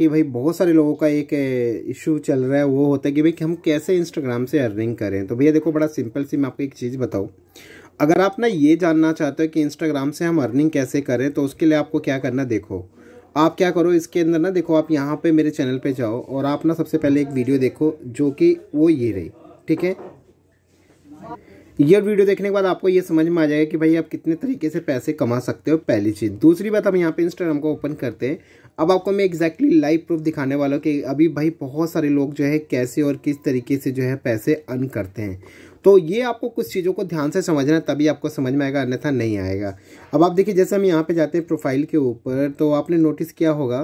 कि भाई बहुत सारे लोगों का एक इशू चल रहा है वो होता है कि भाई हम कैसे इंस्टाग्राम से अर्निंग करें तो भैया देखो बड़ा सिंपल सी मैं आपको एक चीज़ बताऊँ अगर आप ना ये जानना चाहते हो कि इंस्टाग्राम से हम अर्निंग कैसे करें तो उसके लिए आपको क्या करना देखो आप क्या करो इसके अंदर ना देखो आप यहाँ पे मेरे चैनल पे जाओ और आप ना सबसे पहले एक वीडियो देखो जो कि वो ये रही ठीक है ये वीडियो देखने के बाद आपको ये समझ में आ जाएगा कि भाई आप कितने तरीके से पैसे कमा सकते हो पहली चीज़ दूसरी बात हम यहाँ पे इंस्टाग्राम को ओपन करते हैं अब आपको मैं एग्जैक्टली लाइव प्रूफ दिखाने वाला हूँ कि अभी भाई बहुत सारे लोग जो है कैसे और किस तरीके से जो है पैसे अर्न करते हैं तो ये आपको कुछ चीज़ों को ध्यान से समझना तभी आपको समझ में आएगा अन्यथा नहीं आएगा अब आप देखिए जैसे हम यहाँ पे जाते हैं प्रोफाइल के ऊपर तो आपने नोटिस किया होगा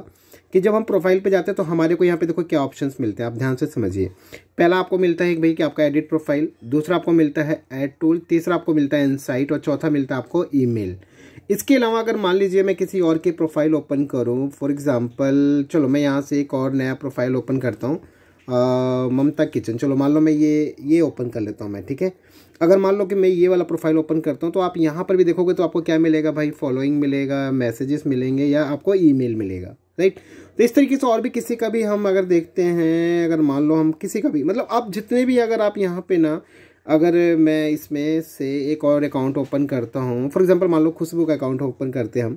कि जब हम प्रोफाइल पे जाते हैं तो हमारे को यहाँ पे देखो क्या ऑप्शंस मिलते हैं आप ध्यान से समझिए पहला आपको मिलता है एक भाई कि आपका एडिट प्रोफाइल दूसरा आपको मिलता है एड टूल तीसरा आपको मिलता है इनसाइट और चौथा मिलता है आपको ई इसके अलावा अगर मान लीजिए मैं किसी और की प्रोफाइल ओपन करूँ फॉर एग्ज़ाम्पल चलो मैं यहाँ से एक और नया प्रोफाइल ओपन करता हूँ ममता किचन चलो मान लो मैं ये ये ओपन कर लेता हूँ मैं ठीक है अगर मान लो कि मैं ये वाला प्रोफाइल ओपन करता हूँ तो आप यहाँ पर भी देखोगे तो आपको क्या मिलेगा भाई फॉलोइंग मिलेगा मैसेजेस मिलेंगे या आपको ईमेल मिलेगा राइट तो इस तरीके से और भी किसी का भी हम अगर देखते हैं अगर मान लो हम किसी का भी मतलब आप जितने भी अगर आप यहाँ पे ना अगर मैं इसमें से एक और अकाउंट ओपन करता हूँ फॉर एग्ज़ाम्पल मान लो खुशबू का अकाउंट ओपन करते हैं हम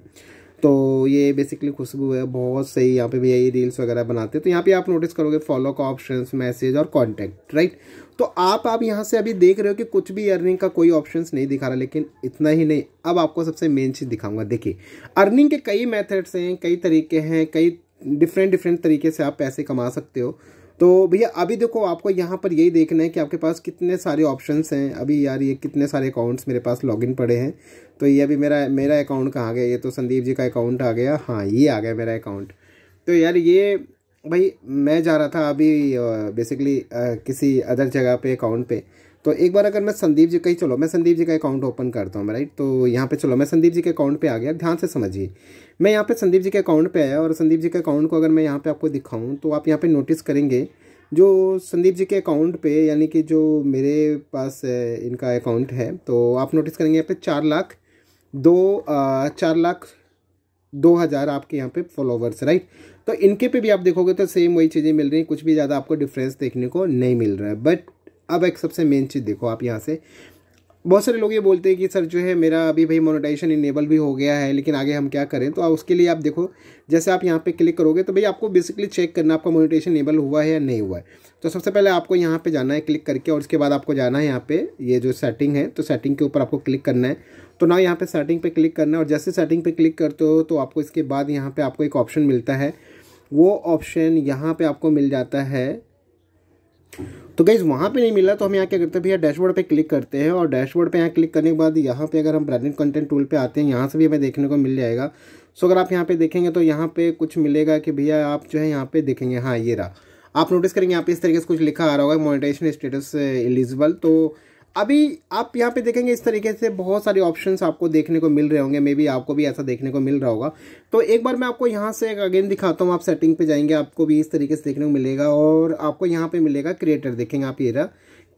तो ये बेसिकली खुशबू है बहुत सही यहाँ पे भी ये रील्स वगैरह बनाते हैं तो यहाँ पे आप नोटिस करोगे फॉलो का ऑप्शन मैसेज और कॉन्टैक्ट राइट तो आप आप यहाँ से अभी देख रहे हो कि कुछ भी अर्निंग का कोई ऑप्शन नहीं दिखा रहा लेकिन इतना ही नहीं अब आपको सबसे मेन चीज़ दिखाऊंगा देखिए अर्निंग के कई मैथड्स हैं कई तरीके हैं कई डिफरेंट डिफरेंट तरीके से आप पैसे कमा सकते हो तो भैया अभी देखो आपको यहाँ पर यही देखना है कि आपके पास कितने सारे ऑप्शंस हैं अभी यार ये कितने सारे अकाउंट्स मेरे पास लॉगिन पड़े हैं तो ये अभी मेरा मेरा अकाउंट कहाँ गया ये तो संदीप जी का अकाउंट आ गया हाँ ये आ गया मेरा अकाउंट तो यार ये भाई मैं जा रहा था अभी बेसिकली किसी अदर जगह पे अकाउंट पे तो एक बार अगर मैं संदीप जी का ही चलो मैं संदीप जी का अकाउंट ओपन करता हूँ राइट तो यहाँ पे चलो मैं संदीप जी के अकाउंट पे आ गया ध्यान से समझिए मैं यहाँ पे संदीप जी के अकाउंट पे आया और संदीप जी के अकाउंट को अगर मैं यहाँ पे आपको दिखाऊँ तो आप यहाँ पे नोटिस करेंगे जो संदीप जी के अकाउंट पे यानी कि जो मेरे पास इनका अकाउंट है तो आप नोटिस करेंगे यहाँ पर चार लाख दो चार लाख दो हज़ार आपके यहाँ पे फॉलोवर्स राइट तो इनके पे भी आप देखोगे तो सेम वही चीज़ें मिल रही हैं कुछ भी ज़्यादा आपको डिफरेंस देखने को नहीं मिल रहा है बट अब एक सबसे मेन चीज़ देखो आप यहाँ से बहुत सारे लोग ये बोलते हैं कि सर जो है मेरा अभी भाई मोनेटाइजेशन इनेबल भी हो गया है लेकिन आगे हम क्या करें तो उसके लिए आप देखो जैसे आप यहाँ पे क्लिक करोगे तो भाई आपको बेसिकली चेक करना आपका मोनेटाइजेशन इनेबल हुआ है या नहीं हुआ है तो सबसे पहले आपको यहाँ पे जाना है क्लिक करके और उसके बाद आपको जाना है यहाँ पर ये जो सेटिंग है तो सेटिंग के ऊपर आपको क्लिक करना है तो ना यहाँ पर सेटिंग पर क्लिक करना है और जैसे सेटिंग पर क्लिक करते हो तो आपको इसके बाद यहाँ पर आपको एक ऑप्शन मिलता है वो ऑप्शन यहाँ पर आपको मिल जाता है तो गाइज़ वहाँ पे नहीं मिला तो हम यहाँ क्या करते हैं भैया डैशबोर्ड पे क्लिक करते हैं और डैशबोर्ड पे यहाँ क्लिक करने के बाद यहाँ पे अगर हम ब्रांडेड कंटेंट टूल पे आते हैं यहाँ से भी हमें देखने को मिल जाएगा सो अगर आप यहाँ पे देखेंगे तो यहाँ पे कुछ मिलेगा कि भैया आप जो है यहाँ पे देखेंगे हाँ ये रहा आप नोटिस करेंगे यहाँ पे इस तरीके से कुछ लिखा आ रहा होगा मोनिटाइजेशन स्टेटस एलिजिबल तो अभी आप यहाँ पे देखेंगे इस तरीके से बहुत सारे ऑप्शंस आपको देखने को मिल रहे होंगे मे बी आपको भी ऐसा देखने को मिल रहा होगा तो एक बार मैं आपको यहाँ से अगेन दिखाता हूँ आप सेटिंग पे जाएंगे आपको भी इस तरीके से देखने को मिलेगा और आपको यहाँ पे मिलेगा क्रिएटर देखेंगे आप ये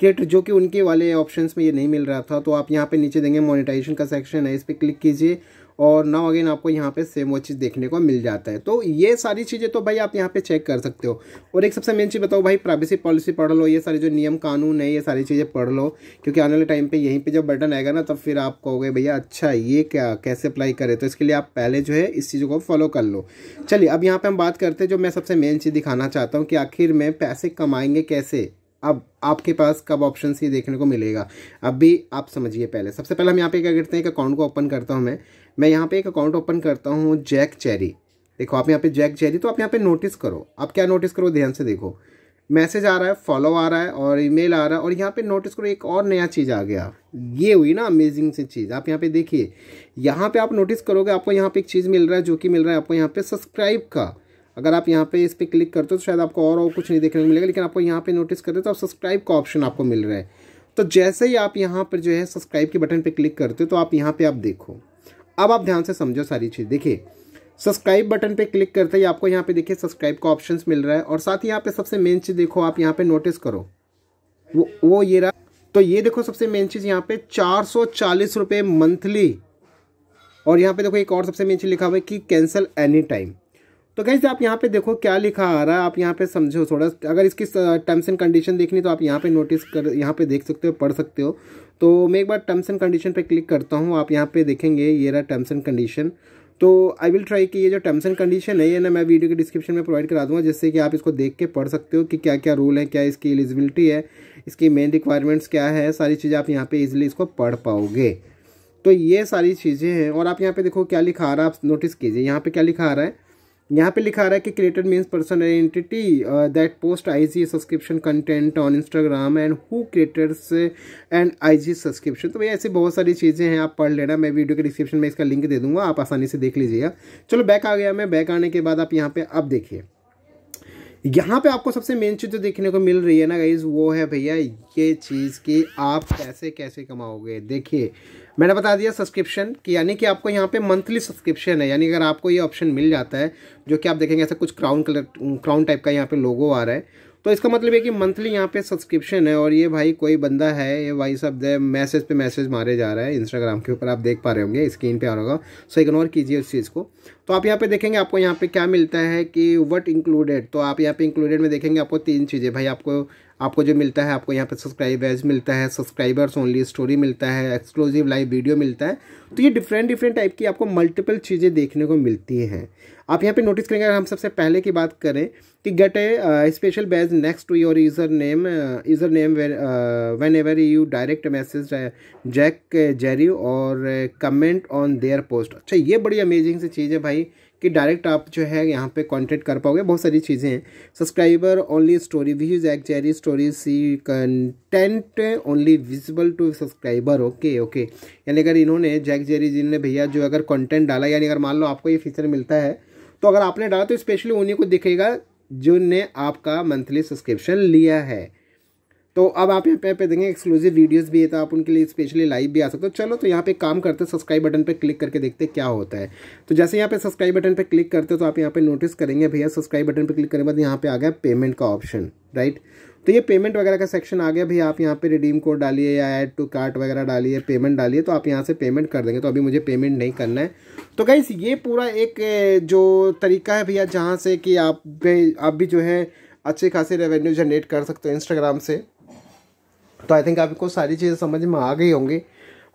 क्रिएटर जो कि उनके वाले ऑप्शन में ये नहीं मिल रहा था तो आप यहाँ पर नीचे देंगे मोनिटाइजेशन का सेक्शन है इस पर क्लिक कीजिए और नाउ अगेन आपको यहाँ पे सेम वो चीज़ देखने को मिल जाता है तो ये सारी चीज़ें तो भाई आप यहाँ पे चेक कर सकते हो और एक सबसे मेन चीज़ बताओ भाई प्राइवेसी पॉलिसी पढ़ लो ये सारे जो नियम कानून है ये सारी चीज़ें पढ़ लो क्योंकि आने वाले टाइम पर यहीं पर जब बटन आएगा ना तब फिर आप कहोगे भैया अच्छा ये क्या कैसे अप्लाई करें तो इसके लिए आप पहले जो है इस चीज़ों को फॉलो कर लो चलिए अब यहाँ पर हम बात करते हैं जो मैं सबसे मेन चीज़ दिखाना चाहता हूँ कि आखिर में पैसे कमाएंगे कैसे अब आपके पास कब ऑप्शन ये देखने को मिलेगा अब भी आप समझिए पहले सबसे पहले हम यहाँ पे क्या करते हैं एक अकाउंट को ओपन करता हूँ मैं मैं यहाँ पे एक अकाउंट ओपन करता हूँ जैक चेरी देखो आप यहाँ पे जैक चेरी तो आप यहाँ पे नोटिस करो आप क्या नोटिस करो ध्यान से देखो मैसेज आ रहा है फॉलो आ रहा है और ई आ रहा है और यहाँ पर नोटिस करो एक और नया चीज़ आ गया ये हुई ना अमेजिंग सी चीज़ आप यहाँ पर देखिए यहाँ पर आप नोटिस करोगे आपको यहाँ पर एक चीज़ मिल रहा है जो कि मिल रहा है आपको यहाँ पर सब्सक्राइब का अगर आप यहाँ पे इस पर क्लिक करते हो तो शायद आपको और और कुछ नहीं देखने को मिलेगा लेकिन आपको यहाँ पे नोटिस करते हो तो आप सब्सक्राइब का ऑप्शन आपको मिल रहा है तो जैसे ही आप यहाँ पर जो है सब्सक्राइब के बटन पर क्लिक करते हो तो आप यहाँ पर आप देखो अब आप ध्यान से समझो सारी चीज़ देखिए सब्सक्राइब बटन पर क्लिक करते ही आपको यहाँ पर देखिए सब्सक्राइब का ऑप्शन मिल रहा है और साथ ही यहाँ पर सबसे मेन चीज़ देखो आप यहाँ पर नोटिस करो वो वो ये रहा तो ये देखो सबसे मेन चीज़ यहाँ पे चार सौ मंथली और यहाँ पर देखो एक और सबसे मेन चीज़ लिखा हुआ है कि कैंसिल एनी टाइम तो कैसे आप यहाँ पे देखो क्या लिखा आ रहा है आप यहाँ पे समझो थोड़ा अगर इसकी टर्म्स एंड कंडीशन देखनी तो आप यहाँ पे नोटिस कर यहाँ पे देख सकते हो पढ़ सकते हो तो मैं एक बार टर्म्स एंड कंडीशन पे क्लिक करता हूँ आप यहाँ पे देखेंगे ये रहा टर्म्स एंड कंडीशन तो आई विल ट्राई कि ये जो टर्म्स एंड कंडीशन है ये ना मैं वीडियो के डिस्क्रिप्शन में प्रोवाइड करा दूंगा जिससे कि आप इसको देख के पढ़ सकते हो कि क्या क्या रूल है क्या इसकी एलिजिबिलिटी है इसकी मेन रिक्वायरमेंट्स क्या है सारी चीज़ें आप यहाँ पर ईजिली इसको पढ़ पाओगे तो ये सारी चीज़ें हैं और आप यहाँ पर देखो क्या लिखा आ रहा है आप नोटिस कीजिए यहाँ पर क्या लिखा आ रहा है यहाँ पे लिखा रहा है कि creator means person identity that post IG subscription content on Instagram and who creators and IG subscription तो भैया ऐसी बहुत सारी चीज़ें हैं आप पढ़ लेना मैं वीडियो के डिस्क्रिप्शन में इसका लिंक दे दूंगा आप आसानी से देख लीजिएगा चलो बैक आ गया मैं बैक आने के बाद आप यहाँ पर अब देखिए यहाँ पे आपको सबसे मेन चीज़ जो देखने को मिल रही है ना गाइज वो है भैया ये चीज़ कि आप पैसे कैसे कमाओगे देखिए मैंने बता दिया सब्सक्रिप्शन कि यानी कि आपको यहाँ पे मंथली सब्सक्रिप्शन है यानी अगर आपको ये ऑप्शन मिल जाता है जो कि आप देखेंगे ऐसा कुछ क्राउन कलर क्राउन टाइप का यहाँ पे लोगो आ रहा है तो इसका मतलब है कि मंथली यहाँ पे सब्सक्रिप्शन है और ये भाई कोई बंदा है ये भाई सब मैसेज पे मैसेज मारे जा रहा है इंस्टाग्राम के ऊपर आप देख पा रहे होंगे स्क्रीन पे आ रहा होगा सो इग्नोर कीजिए उस चीज़ को तो आप यहाँ पे देखेंगे आपको यहाँ पे क्या मिलता है कि वट इंक्लूडेड तो आप यहाँ पे इंक्लूडेड में देखेंगे आपको तीन चीज़ें भाई आपको आपको जो मिलता है आपको यहाँ पे सब्सक्राइबर्स मिलता है सब्सक्राइबर्स ओनली स्टोरी मिलता है एक्सक्लूसिव लाइव वीडियो मिलता है तो ये डिफरेंट डिफरेंट टाइप की आपको मल्टीपल चीज़ें देखने को मिलती हैं आप यहाँ पे नोटिस करेंगे अगर हम सबसे पहले की बात करें कि get a special badge next to your username username whenever you direct message जैक जेरी और कमेंट ऑन देयर पोस्ट अच्छा ये बड़ी अमेजिंग सी चीज़ है भाई आई कि डायरेक्ट आप जो है यहाँ पे कॉन्टेक्ट कर पाओगे बहुत सारी चीज़ें हैं सब्सक्राइबर ओनली स्टोरी व्यूज एक् चेरी story see content only visible to subscriber okay okay यानी अगर इन्होंने जैक जेरी जिन्होंने भैया जो अगर कंटेंट डाला यानी अगर मान लो आपको ये फीचर मिलता है तो अगर आपने डाला तो स्पेशली उन्हीं को दिखेगा जिनने आपका मंथली सब्सक्रिप्शन लिया है तो अब आप यहाँ पे यहाँ पे देंगे एक्सक्लूसिव वीडियोस भी है तो आप उनके लिए स्पेशली लाइव भी आ सकते हो चलो तो यहाँ पे काम करते हैं सब्सक्राइब बटन पे क्लिक करके देखते हैं क्या होता है तो जैसे यहाँ पे सब्सक्राइब बटन पे क्लिक करते हो तो आप यहाँ पे नोटिस करेंगे भैया सब्सक्राइब बटन पे क्लिक करने के बाद यहाँ पे आ गया पेमेंट का ऑप्शन राइट तो ये पेमेंट वगैरह का सेक्शन आ गया भैया आप यहाँ पे रिडीम कोड डालिए या एड टू कार्ट वगैरह डालिए पेमेंट डालिए तो आप यहाँ से पेमेंट कर देंगे तो अभी मुझे पेमेंट नहीं करना है तो गाइस ये पूरा एक जो तरीका है भैया जहाँ से कि आप आप भी जो है अच्छे खासे रेवेन्यू जनरेट कर सकते हो इंस्टाग्राम से तो आई थिंक आपको सारी चीज़ें समझ में आ गई होंगी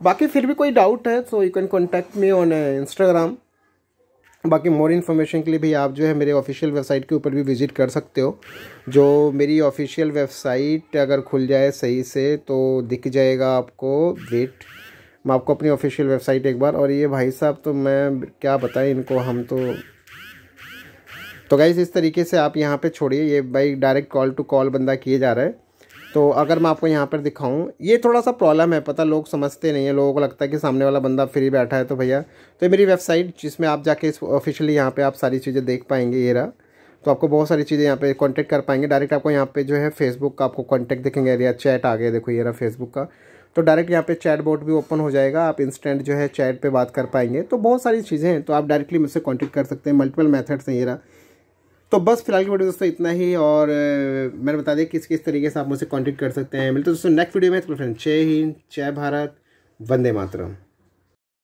बाकी फिर भी कोई डाउट है so you can contact me on Instagram बाकी मोर इन्फॉर्मेशन के लिए भी आप जो है मेरे ऑफिशियल वेबसाइट के ऊपर भी विज़िट कर सकते हो जो मेरी ऑफिशियल वेबसाइट अगर खुल जाए सही से तो दिख जाएगा आपको वेट मैं आपको अपनी ऑफिशियल वेबसाइट एक बार और ये भाई साहब तो मैं क्या बताएं इनको हम तो तो गाइज इस तरीके से आप यहाँ पे छोड़िए ये भाई डायरेक्ट कॉल टू कॉल बंदा किए जा रहा है तो अगर मैं आपको यहाँ पर दिखाऊँ ये थोड़ा सा प्रॉब्लम है पता लोग समझते नहीं है लोगों को लगता है कि सामने वाला बंदा फ्री बैठा है तो भैया तो ये मेरी वेबसाइट जिसमें आप जाके इस ऑफिशियली यहाँ पे आप सारी चीज़ें देख पाएंगे ये रहा तो आपको बहुत सारी चीज़ें यहाँ पे कांटेक्ट कर पाएंगे डायरेक्ट आपको यहाँ पे जो है फेसबुक का आपको कांटेक्ट देखेंगे एरिया चैट आ गया देखो ये रहा फेसबुक का तो डायरेक्ट यहाँ पे चैट बोर्ड भी ओपन हो जाएगा आप इंस्टेंट जो है चैट पे बात कर पाएंगे तो बहुत सारी चीज़ें हैं तो आप डायरेक्टली मुझसे कॉन्टैक्ट कर सकते हैं मल्टीपल मैथड्स हैं ये रहा तो बस फिलहाल की वीडियो दोस्तों इतना ही और मैंने बता दें किस किस तरीके से आप मुझसे कॉन्टेक्ट कर सकते हैं मिलते दोस्तों नेक्स्ट वीडियो में तो फ्रेंड जय हिंद जय भारत वंदे मातरम